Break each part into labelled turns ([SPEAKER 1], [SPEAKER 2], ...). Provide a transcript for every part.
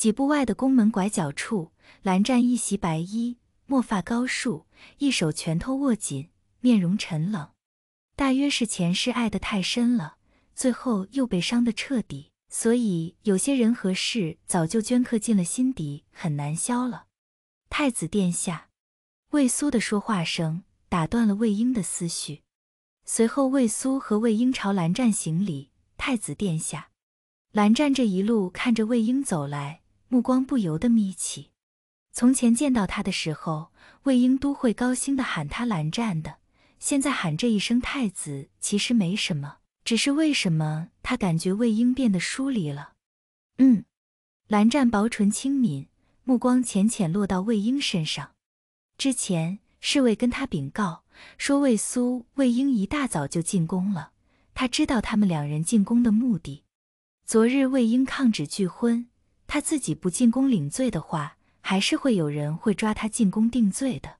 [SPEAKER 1] 几步外的宫门拐角处，蓝湛一袭白衣，墨发高束，一手拳头握紧，面容沉冷。大约是前世爱得太深了，最后又被伤得彻底，所以有些人和事早就镌刻进了心底，很难消了。太子殿下，魏苏的说话声打断了魏婴的思绪。随后，魏苏和魏婴朝蓝湛行礼。太子殿下，蓝湛这一路看着魏婴走来。目光不由得眯起。从前见到他的时候，魏婴都会高兴的喊他“蓝湛”的，现在喊这一声“太子”其实没什么，只是为什么他感觉魏婴变得疏离了？嗯，蓝湛薄唇轻抿，目光浅浅落到魏婴身上。之前侍卫跟他禀告说，魏苏、魏婴一大早就进宫了。他知道他们两人进宫的目的。昨日魏婴抗旨拒婚。他自己不进宫领罪的话，还是会有人会抓他进宫定罪的。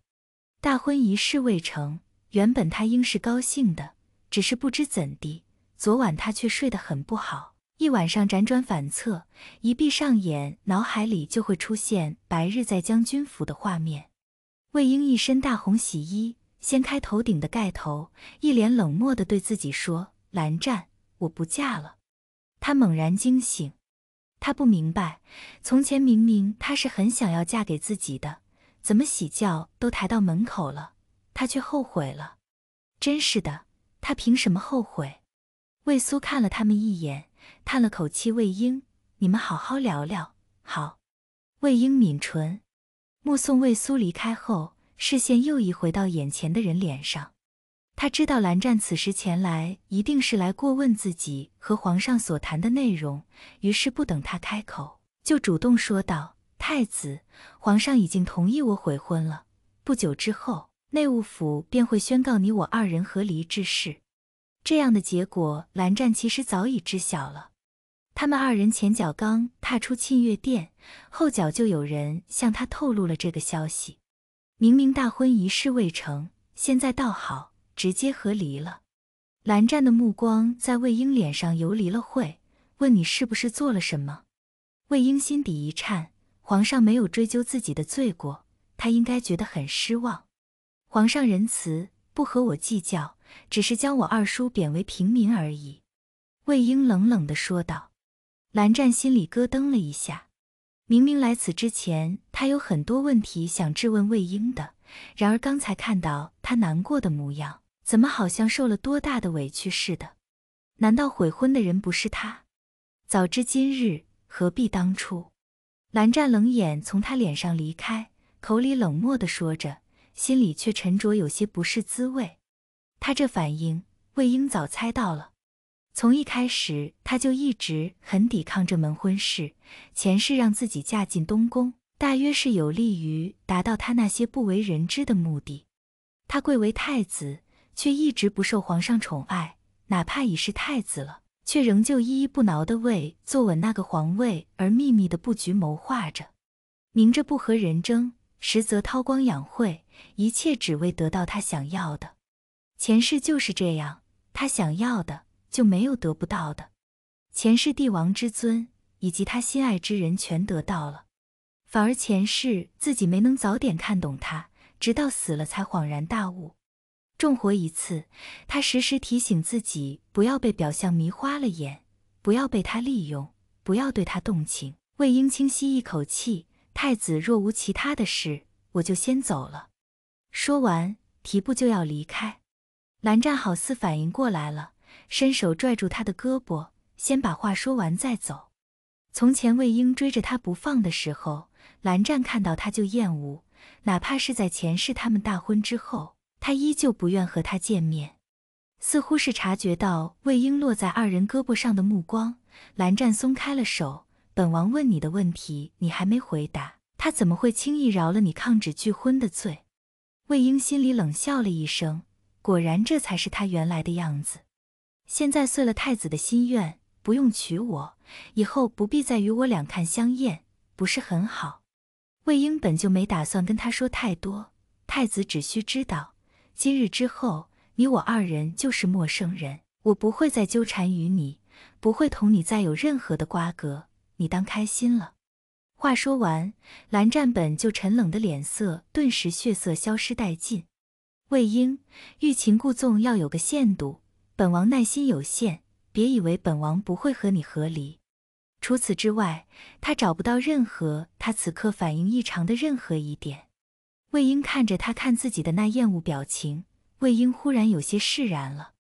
[SPEAKER 1] 大婚仪式未成，原本他应是高兴的，只是不知怎地，昨晚他却睡得很不好，一晚上辗转反侧，一闭上眼，脑海里就会出现白日在将军府的画面。魏婴一身大红喜衣，掀开头顶的盖头，一脸冷漠地对自己说：“蓝湛，我不嫁了。”他猛然惊醒。他不明白，从前明明他是很想要嫁给自己的，怎么喜轿都抬到门口了，他却后悔了？真是的，他凭什么后悔？魏苏看了他们一眼，叹了口气：“魏婴，你们好好聊聊。”好。魏婴抿唇，目送魏苏离开后，视线又移回到眼前的人脸上。他知道蓝湛此时前来一定是来过问自己和皇上所谈的内容，于是不等他开口，就主动说道：“太子，皇上已经同意我悔婚了。不久之后，内务府便会宣告你我二人和离之事。”这样的结果，蓝湛其实早已知晓了。他们二人前脚刚踏出沁月殿，后脚就有人向他透露了这个消息。明明大婚仪式未成，现在倒好。直接和离了。蓝湛的目光在魏婴脸上游离了会，问：“你是不是做了什么？”魏婴心底一颤，皇上没有追究自己的罪过，他应该觉得很失望。皇上仁慈，不和我计较，只是将我二叔贬为平民而已。”魏婴冷冷的说道。蓝湛心里咯噔了一下，明明来此之前，他有很多问题想质问魏婴的，然而刚才看到他难过的模样。怎么好像受了多大的委屈似的？难道悔婚的人不是他？早知今日，何必当初？蓝湛冷眼从他脸上离开，口里冷漠的说着，心里却沉着有些不是滋味。他这反应，魏婴早猜到了。从一开始，他就一直很抵抗这门婚事。前世让自己嫁进东宫，大约是有利于达到他那些不为人知的目的。他贵为太子。却一直不受皇上宠爱，哪怕已是太子了，却仍旧依依不挠的为坐稳那个皇位而秘密的布局谋划着。明着不和人争，实则韬光养晦，一切只为得到他想要的。前世就是这样，他想要的就没有得不到的。前世帝王之尊以及他心爱之人全得到了，反而前世自己没能早点看懂他，直到死了才恍然大悟。重活一次，他时时提醒自己，不要被表象迷花了眼，不要被他利用，不要对他动情。魏婴轻吸一口气，太子若无其他的事，我就先走了。说完，提步就要离开。蓝湛好似反应过来了，伸手拽住他的胳膊，先把话说完再走。从前魏婴追着他不放的时候，蓝湛看到他就厌恶，哪怕是在前世他们大婚之后。他依旧不愿和他见面，似乎是察觉到魏婴落在二人胳膊上的目光，蓝湛松开了手。本王问你的问题，你还没回答，他怎么会轻易饶了你抗旨拒婚的罪？魏婴心里冷笑了一声，果然这才是他原来的样子。现在遂了太子的心愿，不用娶我，以后不必再与我两看相厌，不是很好？魏婴本就没打算跟他说太多，太子只需知道。今日之后，你我二人就是陌生人，我不会再纠缠于你，不会同你再有任何的瓜葛，你当开心了。话说完，蓝湛本就沉冷的脸色顿时血色消失殆尽。魏婴，欲擒故纵要有个限度，本王耐心有限，别以为本王不会和你和离。除此之外，他找不到任何他此刻反应异常的任何一点。魏婴看着他看自己的那厌恶表情，魏婴忽然有些释然了，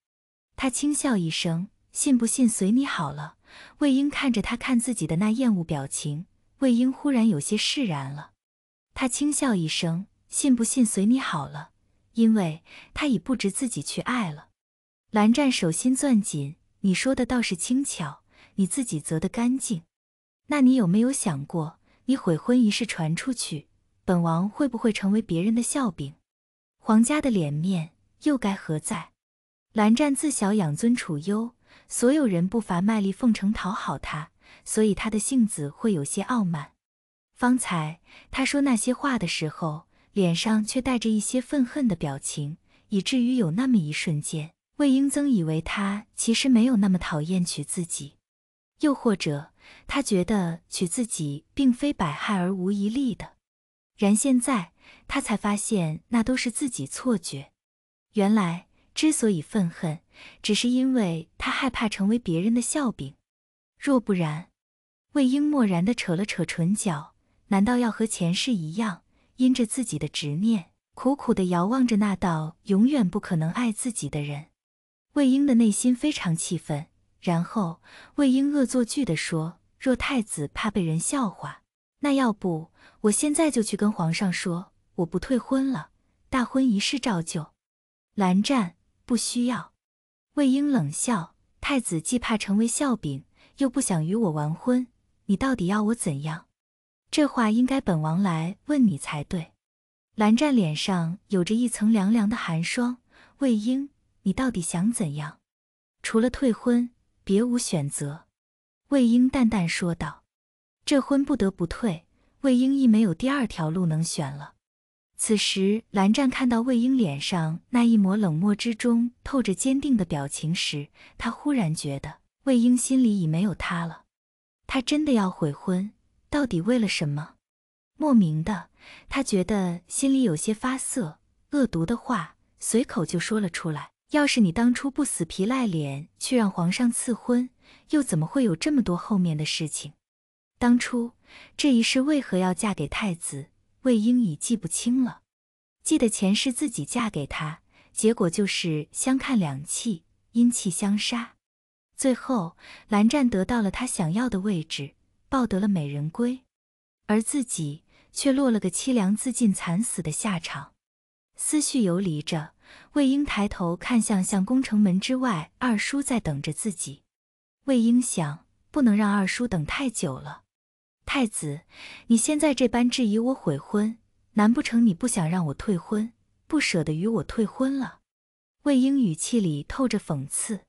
[SPEAKER 1] 他轻笑一声：“信不信随你好了。”魏婴看着他看自己的那厌恶表情，魏婴忽然有些释然了，他轻笑一声：“信不信随你好了。”因为他已不值自己去爱了。蓝湛手心攥紧：“你说的倒是轻巧，你自己择的干净，那你有没有想过，你悔婚一事传出去？”本王会不会成为别人的笑柄？皇家的脸面又该何在？蓝湛自小养尊处优，所有人不乏卖力奉承讨好他，所以他的性子会有些傲慢。方才他说那些话的时候，脸上却带着一些愤恨的表情，以至于有那么一瞬间，魏英曾以为他其实没有那么讨厌娶自己，又或者他觉得娶自己并非百害而无一利的。然现在他才发现，那都是自己错觉。原来之所以愤恨，只是因为他害怕成为别人的笑柄。若不然，魏婴漠然的扯了扯唇角，难道要和前世一样，因着自己的执念，苦苦的遥望着那道永远不可能爱自己的人？魏婴的内心非常气愤，然后魏婴恶作剧的说：“若太子怕被人笑话。”那要不，我现在就去跟皇上说，我不退婚了，大婚仪式照旧。蓝湛不需要。魏婴冷笑：“太子既怕成为笑柄，又不想与我完婚，你到底要我怎样？”这话应该本王来问你才对。蓝湛脸上有着一层凉凉的寒霜：“魏婴，你到底想怎样？除了退婚，别无选择。”魏婴淡淡说道。这婚不得不退，魏婴亦没有第二条路能选了。此时，蓝湛看到魏婴脸上那一抹冷漠之中透着坚定的表情时，他忽然觉得魏婴心里已没有他了。他真的要悔婚，到底为了什么？莫名的，他觉得心里有些发涩，恶毒的话随口就说了出来：“要是你当初不死皮赖脸去让皇上赐婚，又怎么会有这么多后面的事情？”当初这一世为何要嫁给太子魏婴已记不清了，记得前世自己嫁给他，结果就是相看两气，阴气相杀，最后蓝湛得到了他想要的位置，抱得了美人归，而自己却落了个凄凉自尽惨死的下场。思绪游离着，魏婴抬头看向向宫城门之外，二叔在等着自己。魏婴想，不能让二叔等太久了。太子，你现在这般质疑我悔婚，难不成你不想让我退婚，不舍得与我退婚了？魏婴语气里透着讽刺。